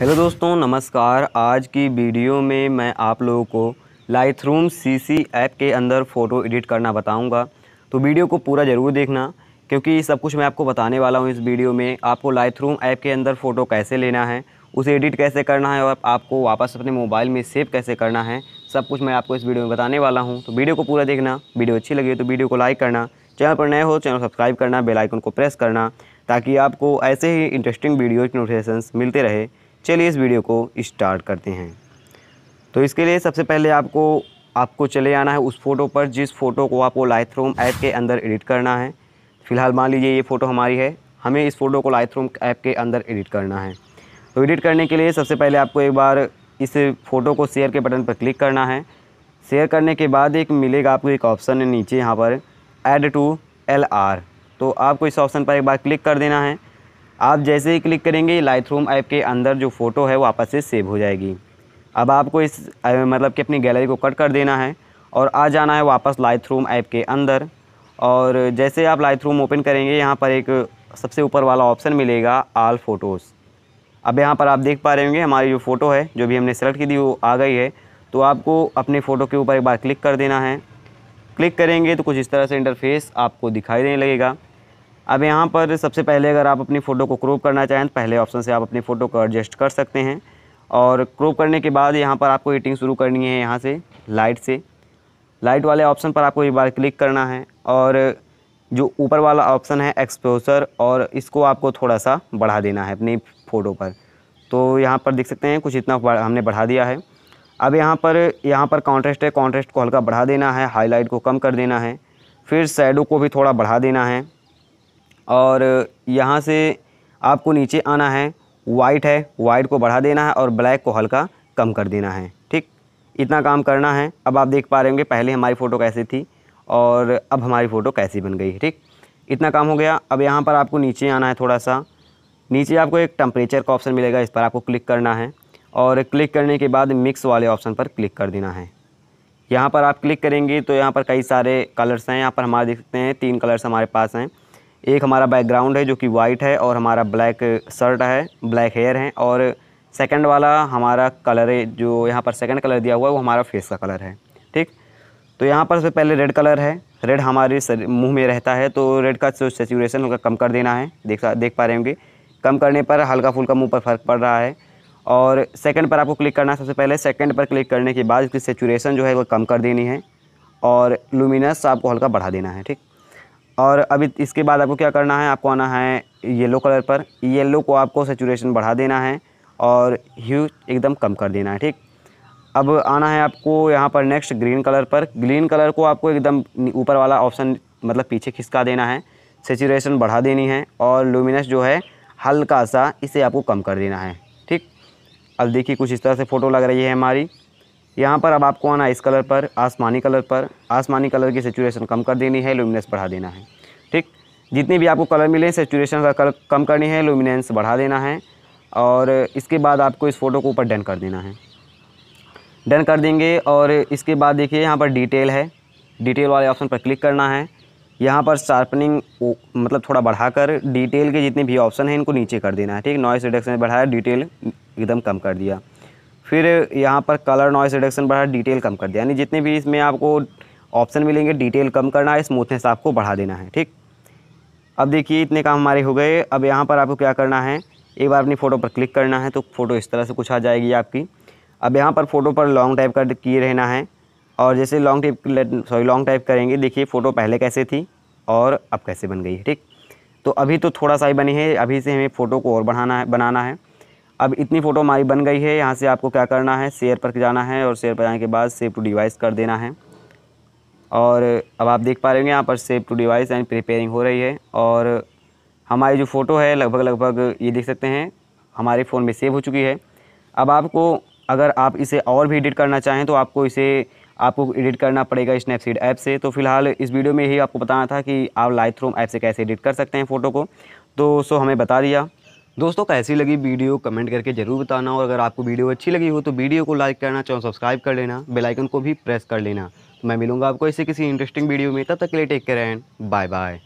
hello दोस्तों नमस्कार आज की वीडियो में मैं आप लोगों को लाइथरूम सीसी ऐप के अंदर फ़ोटो एडिट करना बताऊंगा तो वीडियो को पूरा ज़रूर देखना क्योंकि सब कुछ मैं आपको बताने वाला हूं इस वीडियो में आपको लाइथरूम ऐप के अंदर फ़ोटो कैसे लेना है उसे एडिट कैसे करना है और आपको वापस अपने मोबाइल में सेव कैसे करना है सब कुछ मैं आपको इस वीडियो में बताने वाला हूँ तो वीडियो को पूरा देखना वीडियो अच्छी लगी तो वीडियो को लाइक करना चैनल पर नए हो तो चैनल सब्सक्राइब करना बेलाइकन को प्रेस करना ताकि आपको ऐसे ही इंटरेस्टिंग वीडियो नोटिफिकेशन मिलते रहे चलिए इस वीडियो को स्टार्ट करते हैं तो इसके लिए सबसे पहले आपको आपको चले आना है उस फ़ोटो पर जिस फ़ोटो को आपको लाइथ्रोम ऐप के अंदर एडिट करना है फ़िलहाल मान लीजिए ये फ़ोटो हमारी है हमें इस फ़ोटो को लाइथ्रोम ऐप के अंदर एडिट करना है तो एडिट करने के लिए सबसे पहले आपको एक बार इस फ़ोटो को शेयर के बटन पर क्लिक करना है शेयर करने के बाद एक मिलेगा आपको एक ऑप्शन नीचे यहाँ पर ऐड टू एल आर तो आपको इस ऑप्शन पर एक बार क्लिक कर देना है आप जैसे ही क्लिक करेंगे रूम ऐप के अंदर जो फ़ोटो है वापस से सेव हो जाएगी अब आपको इस मतलब कि अपनी गैलरी को कट कर देना है और आ जाना है वापस रूम ऐप के अंदर और जैसे आप रूम ओपन करेंगे यहाँ पर एक सबसे ऊपर वाला ऑप्शन मिलेगा आल फ़ोटोज़ अब यहाँ पर आप देख पा रहे होंगे हमारी जो फ़ोटो है जो भी हमने सेलेक्ट की थी वो आ गई है तो आपको अपने फ़ोटो के ऊपर एक बार क्लिक कर देना है क्लिक करेंगे तो कुछ इस तरह से इंटरफेस आपको दिखाई देने लगेगा अब यहाँ पर सबसे पहले अगर आप अपनी फ़ोटो को क्रोप करना चाहें तो पहले ऑप्शन से आप अपनी फ़ोटो को एडजस्ट कर सकते हैं और क्रोप करने के बाद यहाँ पर आपको एडिटिंग शुरू करनी है यहाँ से लाइट से लाइट वाले ऑप्शन पर आपको एक बार क्लिक करना है और जो ऊपर वाला ऑप्शन है एक्सपोजर और इसको आपको थोड़ा सा बढ़ा देना है अपनी फ़ोटो पर तो यहाँ पर देख सकते हैं कुछ इतना हमने बढ़ा दिया है अब यहाँ पर यहाँ पर कॉन्ट्रेस्ट है कॉन्ट्रेस्ट को हल्का बढ़ा देना है हाईलाइट को कम कर देना है फिर सैडो को भी थोड़ा बढ़ा देना है और यहाँ से आपको नीचे आना है वाइट है वाइट को बढ़ा देना है और ब्लैक को हल्का कम कर देना है ठीक इतना काम करना है अब आप देख पा रहे होंगे पहले हमारी फ़ोटो कैसी थी और अब हमारी फ़ोटो कैसी बन गई ठीक इतना काम हो गया अब यहाँ पर आपको नीचे आना है थोड़ा सा नीचे आपको एक टेम्परेचर का ऑप्शन मिलेगा इस पर आपको क्लिक करना है और क्लिक करने के बाद मिक्स वाले ऑप्शन पर क्लिक कर देना है यहाँ पर आप क्लिक करेंगे तो यहाँ पर कई सारे कलर्स हैं यहाँ पर हमारे देखते हैं तीन कलर्स हमारे पास हैं एक हमारा बैकग्राउंड है जो कि वाइट है और हमारा ब्लैक शर्ट है ब्लैक हेयर है और सेकंड वाला हमारा कलर है जो यहाँ पर सेकंड कलर दिया हुआ है वो हमारा फेस का कलर है ठीक तो यहाँ पर सबसे पहले रेड कलर है रेड हमारे मुंह में रहता है तो रेड का जो सेचुरेशन होगा कम कर देना है देख देख पा रहे होंगे कम करने पर हल्का फुल्का मुंह पर फ़र्क पड़ रहा है और सेकंड पर आपको क्लिक करना है सबसे पहले सेकंड पर क्लिक करने के बाद उसकी सेचुरेशन जो है वो कम कर देनी है और लुमिनस आपको हल्का बढ़ा देना है ठीक और अभी इसके बाद आपको क्या करना है आपको आना है येलो कलर पर येलो को आपको सेचुरेशन बढ़ा देना है और ह्यू एकदम कम कर देना है ठीक अब आना है आपको यहाँ पर नेक्स्ट ग्रीन कलर पर ग्रीन कलर को आपको एकदम ऊपर वाला ऑप्शन मतलब पीछे खिसका देना है सेचुरेशन बढ़ा देनी है और लुमिनस जो है हल्का सा इसे आपको कम कर देना है ठीक अब देखिए कुछ इस तरह से फ़ोटो लग रही है हमारी यहाँ पर अब आपको आना इस कलर पर आसमानी कलर पर आसमानी कलर की सेचुरेशन कम कर देनी है लुमिनेंस बढ़ा देना है ठीक जितने भी आपको कलर मिले सेचुरेशन का कलर कम करनी है लुमिनेंस बढ़ा देना है और इसके बाद आपको इस फ़ोटो को ऊपर डन कर देना है डन कर देंगे और इसके बाद देखिए यहाँ पर डिटेल है डिटेल वाले ऑप्शन पर क्लिक करना है यहाँ पर शार्पनिंग मतलब थोड़ा बढ़ाकर डिटेल के जितने भी ऑप्शन हैं इनको नीचे कर देना है ठीक नॉइस रिडक्शन बढ़ाया डिटेल एकदम कम कर दिया फिर यहाँ पर कलर नॉइस रिडक्शन बढ़ा डिटेल कम कर दिया यानी जितने भी इसमें आपको ऑप्शन मिलेंगे डिटेल कम करना है स्मूथनेस आपको बढ़ा देना है ठीक अब देखिए इतने काम हमारे हो गए अब यहाँ पर आपको क्या करना है एक बार अपनी फ़ोटो पर क्लिक करना है तो फ़ोटो इस तरह से कुछ आ जाएगी आपकी अब यहाँ पर फ़ोटो पर लॉन्ग टाइप कर किए रहना है और जैसे long type sorry long type करेंगे देखिए फ़ोटो पहले कैसे थी और अब कैसे बन गई है ठीक तो अभी तो थोड़ा सा ही बनी है अभी से हमें फ़ोटो को और बढ़ाना है बनाना है अब इतनी फ़ोटो हमारी बन गई है यहाँ से आपको क्या करना है शेयर पर जाना है और शेयर पर जाने के बाद सेव टू डिवाइस कर देना है और अब आप देख पा रहे होंगे यहाँ पर save to device and preparing हो रही है और हमारी जो फ़ोटो है लगभग लगभग ये देख सकते हैं हमारे फ़ोन में सेव हो चुकी है अब आपको अगर आप इसे और भी एडिट करना चाहें तो आपको इसे आपको एडिट करना पड़ेगा स्नैपसीड ऐप से तो फिलहाल इस वीडियो में ही आपको बताना था कि आप लाइथ ऐप से कैसे एडिट कर सकते हैं फ़ोटो को तो सो हमें बता दिया दोस्तों कैसी लगी वीडियो कमेंट करके ज़रूर बताना और अगर आपको वीडियो अच्छी लगी हो तो वीडियो को लाइक करना चाहो सब्सक्राइब कर लेना बेलाइकन को भी प्रेस कर लेना तो मैं मिलूंगा आपको ऐसे किसी इंटरेस्टिंग वीडियो में तब तक के लिए take care and bye bye